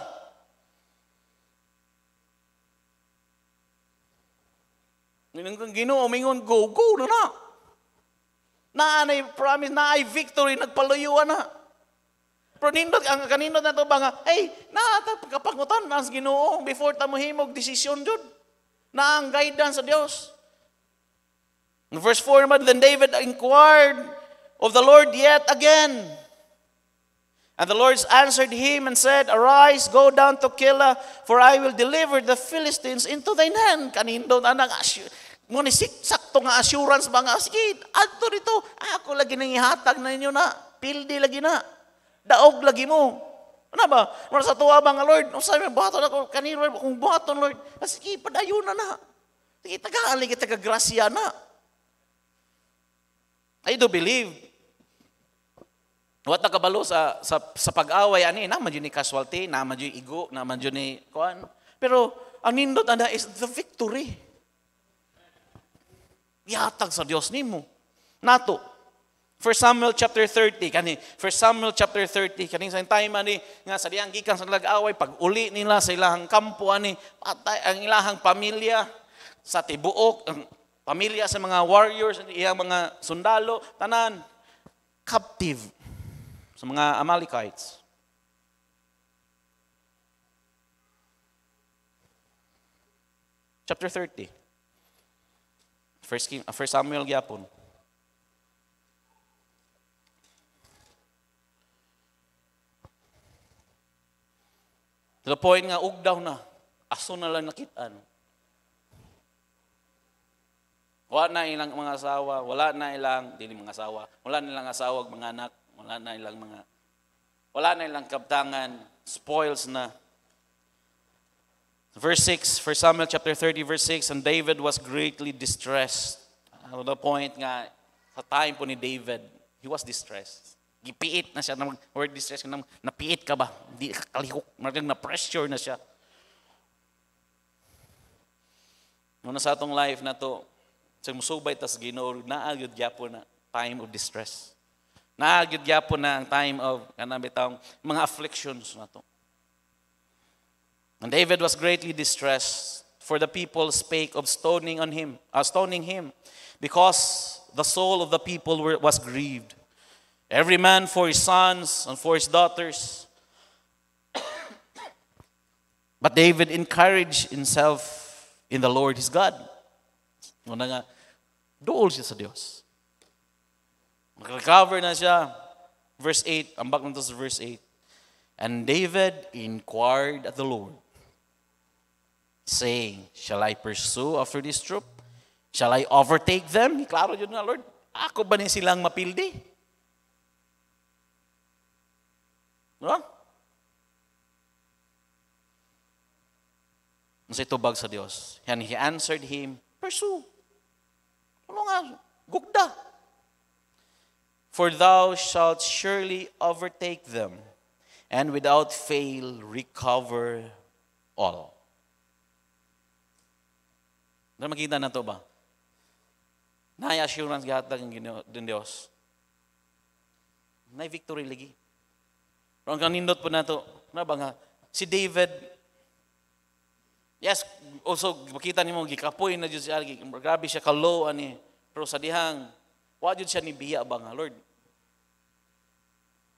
Ang Ginoo, mingon, go, go na na. Naanay promise, naay victory, nagpaluyuan na. Pero nindot, ang kanindot na ito ba nga, hey, na, pagkapangutan ang Ginoo, before tamuhimog, desisyon, dude na ang guidance sa Dios. In verse 4 naman, Then David inquired of the Lord yet again. And the Lord answered him and said, Arise, go down to Keilah, for I will deliver the Philistines into thine hand. Kanin Kanindo na nang Ngunit sakto nga assurance mga sige, adto dito, ako lagi nang ihatag na inyo na, pildi lagi na, daog lagi mo. Ano ba? Mara ano sa tuwa ba nga, Lord? Ang sabi, buhaton ako, kanino, kung buhaton, Lord. Sige, padayon na na. Sige, tagaaling, tagagrasya na. I do believe. Wat nakabalo sa, sa, sa pag-away, ani, naman yun ni casualty, naman yun igo, naman yun ni kuan. Pero, ang nindot na is the victory. Yatag sa Dios nimo. Nato, For Samuel chapter 30 kani For Samuel chapter 30 kani sa time ani nga sa diyang gikan sa nag-away pag uli nila sa ilahang kampo ani patay ang ilahang pamilya sa tibuok ang pamilya sa mga warriors iyang mga sundalo tanan captive sa mga Amalekites. Chapter 30. First, King, uh, First Samuel Gyapon. To the point nga, ugdaw na. Aso na lang nakitaan. Wala na ilang mga asawa, wala na ilang, dili mga asawa, wala na ilang asawa, mga anak, wala na ilang mga, wala na ilang kaptangan, spoils na. Verse 6, 1 Samuel chapter 30, verse 6, And David was greatly distressed. To ano the point nga, sa time po ni David, he was distressed. Ipiit na siya. Na word distress na, napiit ka ba? Di kalihok. Margang na-pressure na siya. Muna sa atong life na to, sa musubay tas ginoo, naagyod yapo na time of distress. Naagyod yapo na ang time of, kanang bitawang, mga afflictions na to. And David was greatly distressed, for the people spake of stoning on him, uh, stoning him, because the soul of the people were, was grieved Every man for his sons and for his daughters. But David encouraged himself in the Lord his God. Una nga, dool siya sa Diyos. Nag-recover na siya. Verse 8, ang na sa verse 8. And David inquired at the Lord, saying, Shall I pursue after this troop? Shall I overtake them? Klaro yun na, Lord. Ako ba ni silang mapildi? No? Nasa itubag sa Diyos. And he answered him, Pursue. Ano nga? Gugda. For thou shalt surely overtake them, and without fail recover all. Na makita na to ba? Na assurance gatag ang Dios. Na victory lagi. Kung kanindot po nato, na ano ba nga, si David, yes, also, makita niyo mo, gikapoy na Diyos siya, grabe siya kalo, ani, pero sa dihang, wa siya ni Biya ba nga, Lord?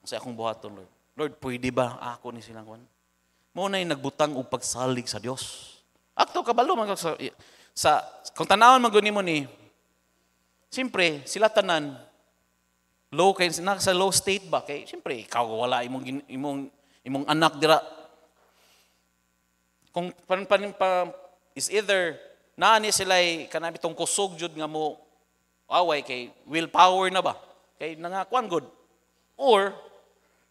Sa akong buhat buhaton, Lord. Lord, pwede ba ako ni silang kwan? Muna nagbutang o pagsalig sa Diyos. Akto, kabalo, mga sa, sa, kung tanawan magunin mo ni, siyempre, sila tanan, Low kay sa low state ba kay siyempre ikaw wala imong imong imong anak dira. Kung pan pan pa is either naani sila kanabi tong kusog jud nga mo away kay willpower na ba? Kay nangakwan gud. Or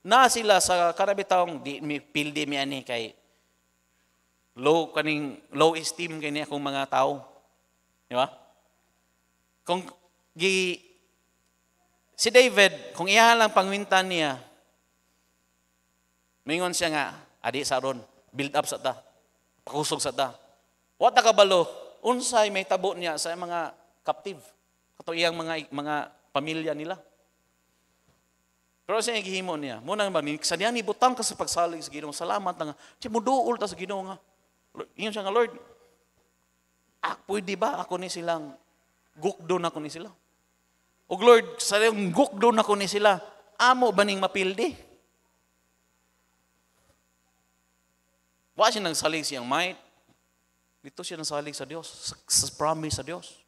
na sila sa kanabi taong di mi pildi mi ani kay low kaning low esteem kay ni akong mga tao. Di ba? Kung gi Si David, kung iya lang pangwintan niya, mingon siya nga, adi sa ron, build up sa ta, pakusog sa ta. Wa ta kabalo, unsay may tabo niya sa mga captive, kato iyang mga, mga pamilya nila. Pero siya gihimo niya, muna nga ba, sa niya ni butang ka sa pagsalig sa Ginoo, salamat na nga, siya muduol ta sa Ginoo nga. Ingon siya nga, Lord, ah, pwede ba ako ni silang, gukdo na ako ni silang. O Lord, sa yung gukdo na ko ni sila, amo ba ning mapildi? Wa siya nagsalig siyang might. Dito siya nasalig sa Dios, sa, sa promise sa Dios.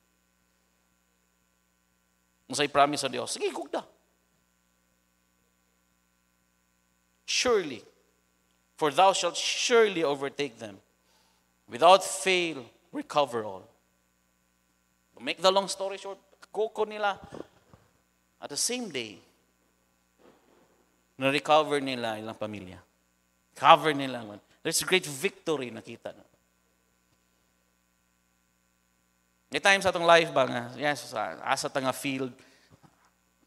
sa'y promise sa Dios? Sige, gugda. Surely, for thou shalt surely overtake them. Without fail, recover all. To make the long story short, koko nila, at the same day, na-recover nila ilang pamilya. Cover nila. There's great victory nakita. May time sa atong life ba nga, yes, asa tanga field,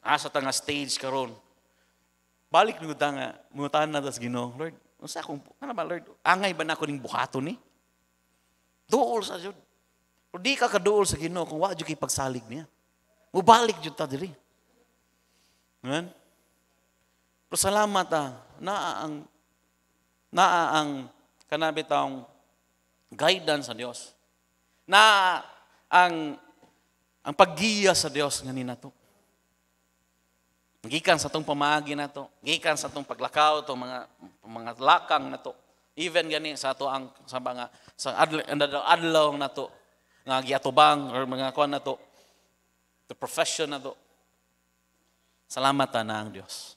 asa ta nga stage karon. Balik nyo ta nga, mutahan na tas Ginoo, Lord, unsa akong ano ba Lord, angay ba na ako ning buhato ni? Dool sa jud. Di ka kaduol sa Ginoo kung wa jud kay pagsalig niya. Mubalik jud ta diri. Amen? Pero salamat ah, naa ang, naa ang kanabitang guidance sa Dios. Na ang ang paggiya sa Dios ngani nato. Gikan sa tong pamaagi nato, gikan sa tong paglakaw to mga mga lakang nato. Even gani sa ato ang sa mga sa adlaw adlaw nato nga giatubang or mga kuan nato. The profession nato. Salamat ta na ang Dios.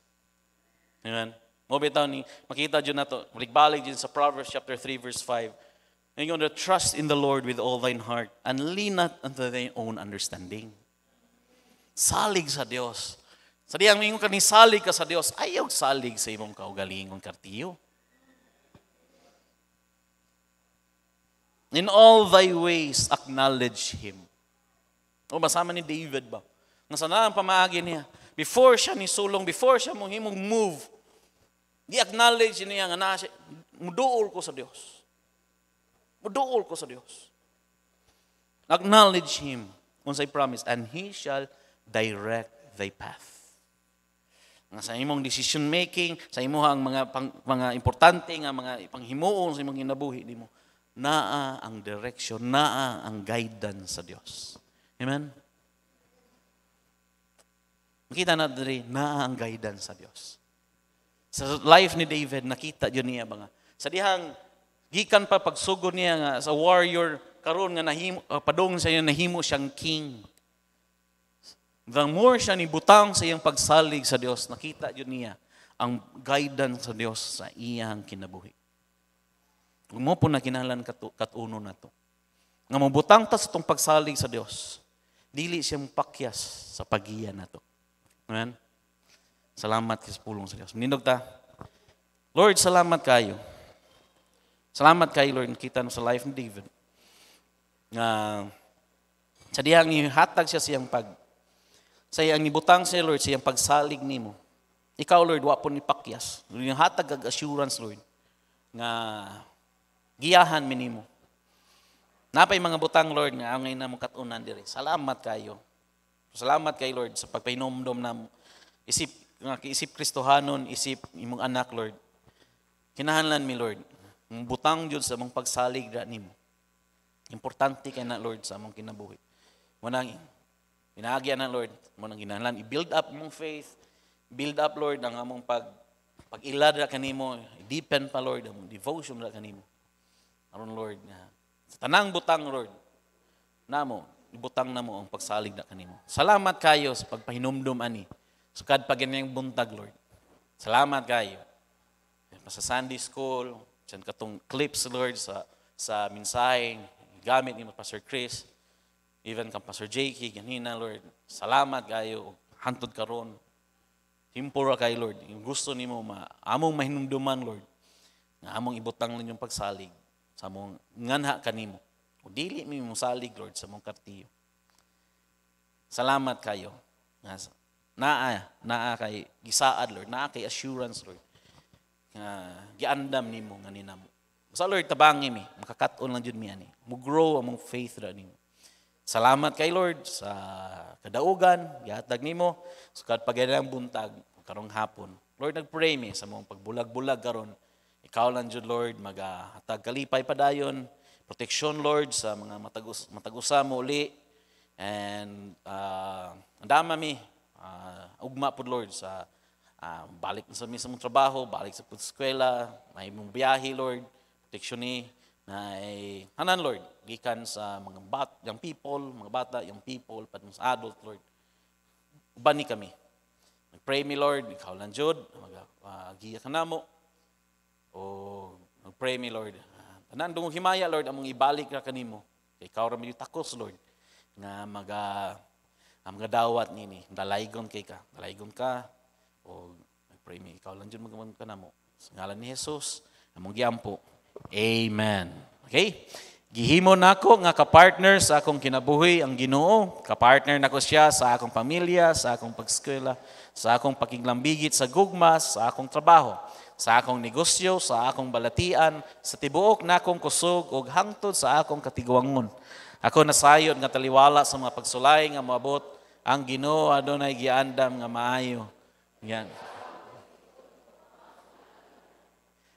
Amen. Mo bitaw ni makita jud nato balik-balik jud sa Proverbs chapter 3 verse 5. And you to trust in the Lord with all thine heart and lean not unto thy own understanding. Salig sa Dios. Sa diyang mingon ka ni salig ka sa Dios, ayaw salig sa imong kaugalingon kartiyo. In all thy ways acknowledge him. O masama ni David ba? Nga ang pamaagi niya, Before siya ni sulong, before siya mong himong move, gi-acknowledge niya nga na siya, muduol ko sa Dios. Muduol ko sa Dios. Acknowledge Him, on unsay promise, and He shall direct thy path nga sa imong decision making, sa imuhang mga pang, mga importante nga mga panghimuon sa imong di mo, Naa ang direction, naa ang guidance sa Dios. Amen. Makita na diri na ang guidance sa Dios. Sa life ni David nakita yun niya mga sa dihang gikan pa pagsugod niya nga sa warrior karon nga nahimo uh, ah, padong sa nahimo siyang king. The more siya ni butang sa iyang pagsalig sa Dios, nakita yun niya ang guidance sa Dios sa iyang kinabuhi. Mo po na kinahanglan katuno na to. Nga mabutang ta sa tong pagsalig sa Dios, dili siya pakyas sa pagiya na to. Amen? Salamat kay pulong sa Diyos. Manindog ta. Lord, salamat kayo. Salamat kayo, Lord, nakita no sa life ni David. Nga, sa diyang ihatag siya siyang pag, sa iyang ibutang siya, Lord, siyang pagsalig nimo. Ikaw, Lord, wapon ni Pakyas. Yung hatag ag assurance, Lord, nga giyahan mi minimo. Napay mga butang, Lord, nga angay na mong katunan diri. Salamat kayo. Salamat kay Lord sa pagpainomdom na isip, nga isip Kristohanon, isip imong anak, Lord. Kinahanlan mi, Lord. Ang butang Diyos sa mong pagsalig ra nimo. Importante kay na, Lord, sa mong kinabuhi. Munang inaagya na, Lord. Munang ginahanglan. I-build up mong faith. Build up, Lord, ang among pag pag-ilad ra kanimo. I-deepen pa, Lord, ang mong devotion ra kanimo. Aron, Lord, nga. Sa tanang butang, Lord, namo, ibutang na mo ang pagsalig na kanimo. Salamat kayo sa pagpahinumdum ani. Sukad so, pa ganyang buntag, Lord. Salamat kayo. Sa Sunday school, sa katong clips, Lord, sa, sa mensahe, gamit ni Pastor Chris, even kang Pastor Jakey, ganina, Lord. Salamat kayo. Hantod karon. Himpura kay Lord. Yung gusto nimo ma among mahinumduman, Lord. Nga among ibutang ninyong pagsalig sa among nganha kanimo. O dili mi mong salig, Lord, sa mong kartiyo. Salamat kayo. Naa, naa kay gisaad, Lord. Naa kay assurance, Lord. Nga, giandam ni mo, nga ninamo. Sa Lord, tabangi mi. Makakaton lang dyan mi, ani. Mugrow among faith ra nimo. Salamat kay Lord sa kadaugan, gihatag nimo sa kadpagayang buntag karong hapon. Lord, nagpray mi sa mong pagbulag-bulag karon. Ikaw lang jud Lord, magahatag kalipay padayon protection, Lord, sa mga matagus matagusa mo uli. And uh, ah, andama mi, uh, ah, ugma po, Lord, sa uh, balik sa mismo trabaho, balik sa eskwela, na imong biyahe, Lord, protection ni, na ay hanan, Lord, gikan sa mga bat, young people, mga bata, young people, pati sa adult, Lord. Uban ni kami. Pray mi, Lord, ikaw lang, Jod, mag-agiya uh, ka na mo. O, pray me, Lord, Tanan dungog himaya Lord among ibalik ra kanimo. Kay ikaw ra takos Lord nga maga ang mga dawat nini, dalaygon kay ka, dalaygon ka o nagpray mi ikaw lang jud magamon ka namo. Sa ngalan ni Jesus, among giampo. Amen. Okay? Gihimo nako nga kapartner sa akong kinabuhi ang Ginoo, kapartner nako siya sa akong pamilya, sa akong pagskwela, sa akong pakiglambigit sa gugma, sa akong trabaho sa akong negosyo, sa akong balatian, sa tibuok na akong kusog ug hangtod sa akong katigwangon. Ako nasayod nga taliwala sa mga pagsulay nga moabot ang Ginoo adunay giandam nga maayo. Yan.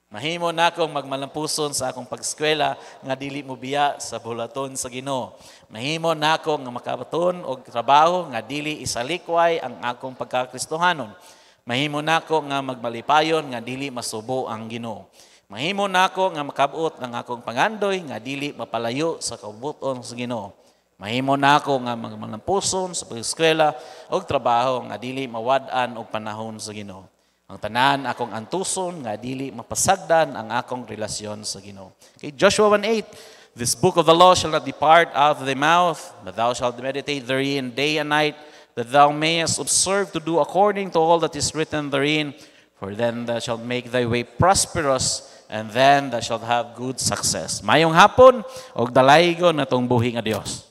Mahimo na akong magmalampuson sa akong pag-eskwela nga dili mo biya sa bulaton sa Ginoo. Mahimo na akong makabaton og trabaho nga dili isalikway ang akong pagkakristohanon. Mahimo nako nga magmalipayon nga dili masubo ang Ginoo. Mahimo nako nga makabuot ang akong pangandoy nga dili mapalayo sa kabuton sa Ginoo. Mahimo nako nga magmalampuson sa pag-eskwela og trabaho nga dili mawad-an og panahon sa Ginoo. Ang tanan akong antuson nga dili mapasagdan ang akong relasyon sa Ginoo. Okay, Joshua 1:8 This book of the law shall not depart out of thy mouth, but thou shalt meditate therein day and night that thou mayest observe to do according to all that is written therein. For then thou shalt make thy way prosperous, and then thou shalt have good success. Mayong hapon, og dalaygo na tong buhing a Dios.